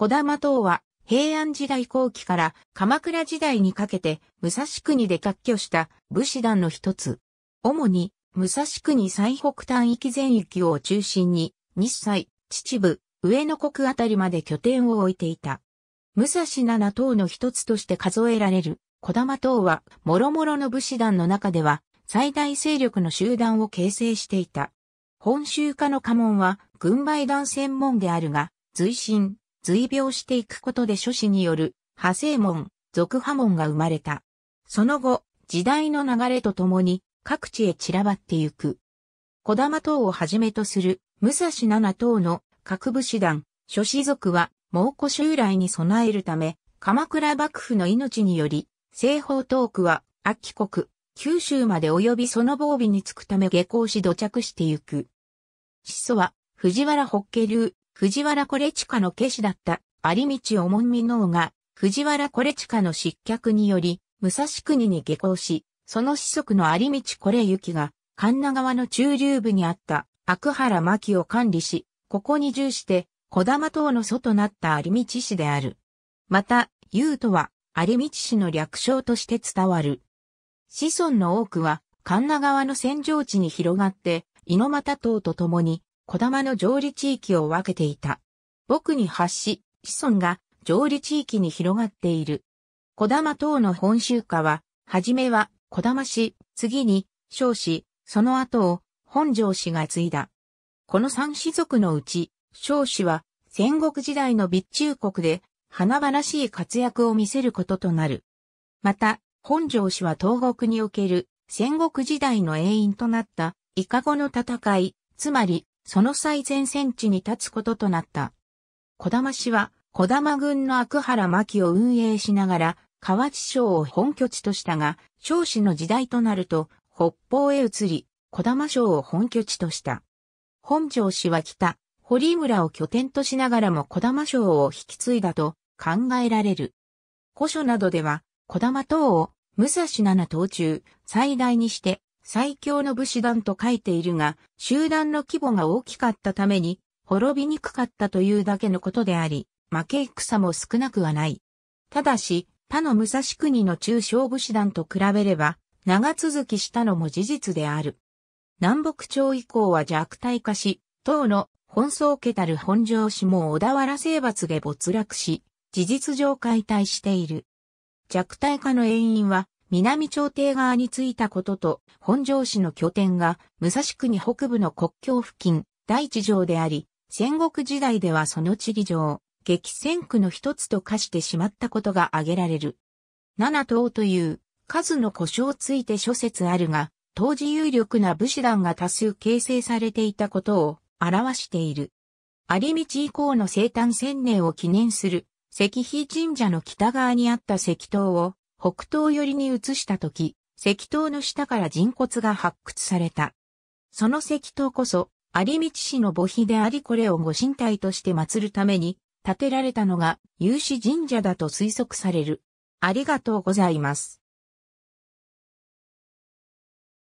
小玉等は平安時代後期から鎌倉時代にかけて武蔵国で割拠した武士団の一つ。主に武蔵国最北端域全域を中心に日西、秩父、上野国あたりまで拠点を置いていた。武蔵七島の一つとして数えられる小玉島は諸々の武士団の中では最大勢力の集団を形成していた。本州化の家紋は軍配団専門であるが、随身、随病していくことで諸子による派生門、俗派門が生まれた。その後、時代の流れとともに各地へ散らばってゆく。小玉党をはじめとする武蔵七党の各武士団、諸子族は猛虎襲来に備えるため、鎌倉幕府の命により、西方東区は秋国、九州まで及びその防備につくため下校し土着してゆく。始祖は藤原北家流、藤原コレチカの家士だった有道重みのが、藤原コレチカの失脚により、武蔵国に下校し、その子息の有道これ行きが、神奈川の中流部にあった悪原牧を管理し、ここに従して、小玉島の祖となった有道氏である。また、優とは、有道氏の略称として伝わる。子孫の多くは、神奈川の戦場地に広がって、猪俣島と共に、小玉の上利地域を分けていた。僕に発し、子孫が上利地域に広がっている。小玉等の本州化は、はじめは小玉市、次に小市、その後を本城氏が継いだ。この三氏族のうち、小氏は戦国時代の備中国で華々しい活躍を見せることとなる。また、本城氏は東国における戦国時代の永遠となったイカゴの戦い、つまりその最前線地に立つこととなった。小玉市は、小玉軍の悪原牧を運営しながら、河内省を本拠地としたが、少子の時代となると、北方へ移り、小玉省を本拠地とした。本庄氏は北、堀村を拠点としながらも小玉省を引き継いだと考えられる。古書などでは、小玉等を武蔵七島中最大にして最強の武士団と書いているが、集団の規模が大きかったために、滅びにくかったというだけのことであり、負け戦も少なくはない。ただし、他の武蔵国の中小武士団と比べれば、長続きしたのも事実である。南北朝以降は弱体化し、党の本草家たる本城氏も小田原征伐で没落し、事実上解体している。弱体化の原因は、南朝廷側についたことと、本庄市の拠点が、武蔵国北部の国境付近、第一条であり、戦国時代ではその地理上、激戦区の一つと化してしまったことが挙げられる。七島という数の故障ついて諸説あるが、当時有力な武士団が多数形成されていたことを表している。有道以降の生誕千年を記念する石碑神社の北側にあった石塔を北東寄りに移したとき、石塔の下から人骨が発掘された。その石塔こそ、有道氏の墓碑でありこれをご神体として祀るために、建てられたのが、有志神社だと推測される。ありがとうございます。